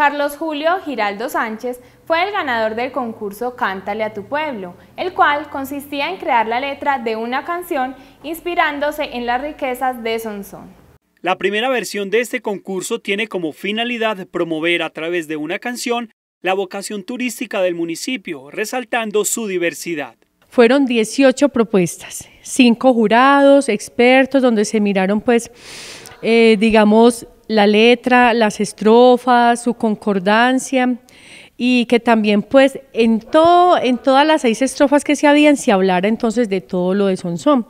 Carlos Julio Giraldo Sánchez fue el ganador del concurso Cántale a tu pueblo, el cual consistía en crear la letra de una canción inspirándose en las riquezas de Sonsón. La primera versión de este concurso tiene como finalidad promover a través de una canción la vocación turística del municipio, resaltando su diversidad. Fueron 18 propuestas, 5 jurados, expertos, donde se miraron pues, eh, digamos, la letra, las estrofas, su concordancia y que también pues en, todo, en todas las seis estrofas que se habían se hablara entonces de todo lo de Sonsón.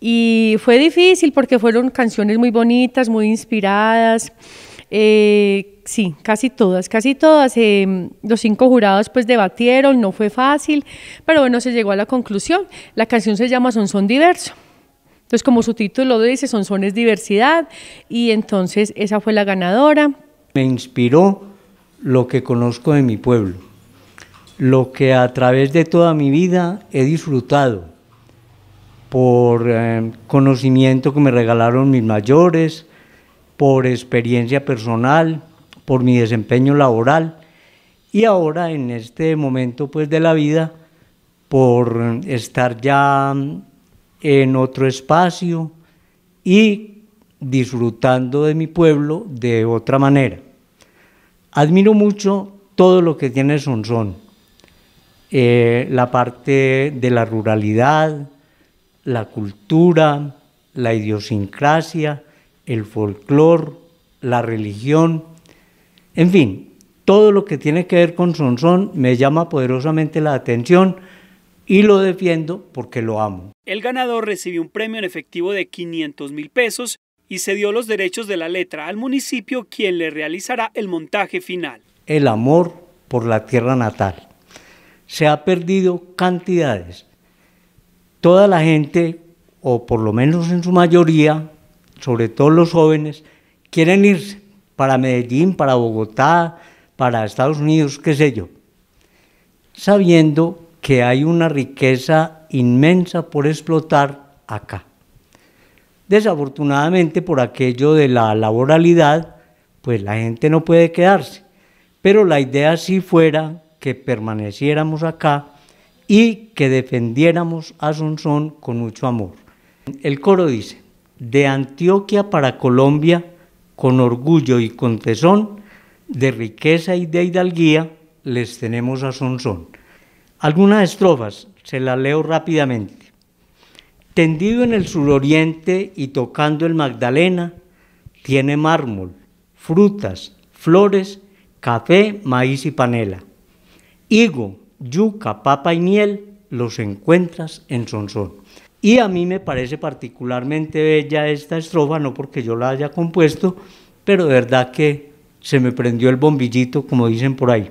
Y fue difícil porque fueron canciones muy bonitas, muy inspiradas. Eh, sí, casi todas, casi todas. Eh, los cinco jurados pues debatieron, no fue fácil, pero bueno, se llegó a la conclusión. La canción se llama Son Diverso. Entonces, como su título lo dice, son sones diversidad y entonces esa fue la ganadora. Me inspiró lo que conozco de mi pueblo, lo que a través de toda mi vida he disfrutado por eh, conocimiento que me regalaron mis mayores, por experiencia personal, por mi desempeño laboral y ahora en este momento pues de la vida por estar ya en otro espacio y disfrutando de mi pueblo de otra manera. Admiro mucho todo lo que tiene Sonsón, eh, la parte de la ruralidad, la cultura, la idiosincrasia, el folclore, la religión, en fin, todo lo que tiene que ver con Sonsón me llama poderosamente la atención y lo defiendo porque lo amo. El ganador recibió un premio en efectivo de 500 mil pesos y cedió los derechos de la letra al municipio quien le realizará el montaje final. El amor por la tierra natal. Se ha perdido cantidades. Toda la gente, o por lo menos en su mayoría, sobre todo los jóvenes, quieren irse para Medellín, para Bogotá, para Estados Unidos, qué sé yo, sabiendo que hay una riqueza inmensa por explotar acá. Desafortunadamente, por aquello de la laboralidad, pues la gente no puede quedarse. Pero la idea sí fuera que permaneciéramos acá y que defendiéramos a Sonson con mucho amor. El coro dice, de Antioquia para Colombia, con orgullo y con tesón, de riqueza y de hidalguía, les tenemos a Sonson algunas estrofas, se las leo rápidamente. Tendido en el suroriente y tocando el Magdalena, tiene mármol, frutas, flores, café, maíz y panela. Higo, yuca, papa y miel los encuentras en Sonsón. Y a mí me parece particularmente bella esta estrofa, no porque yo la haya compuesto, pero de verdad que se me prendió el bombillito, como dicen por ahí.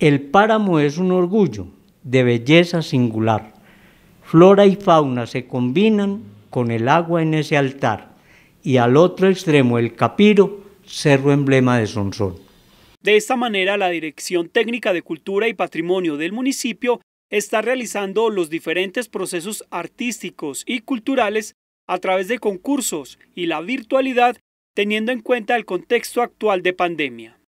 El páramo es un orgullo de belleza singular. Flora y fauna se combinan con el agua en ese altar y al otro extremo el Capiro, cerro emblema de Sonsón. De esta manera, la Dirección Técnica de Cultura y Patrimonio del municipio está realizando los diferentes procesos artísticos y culturales a través de concursos y la virtualidad, teniendo en cuenta el contexto actual de pandemia.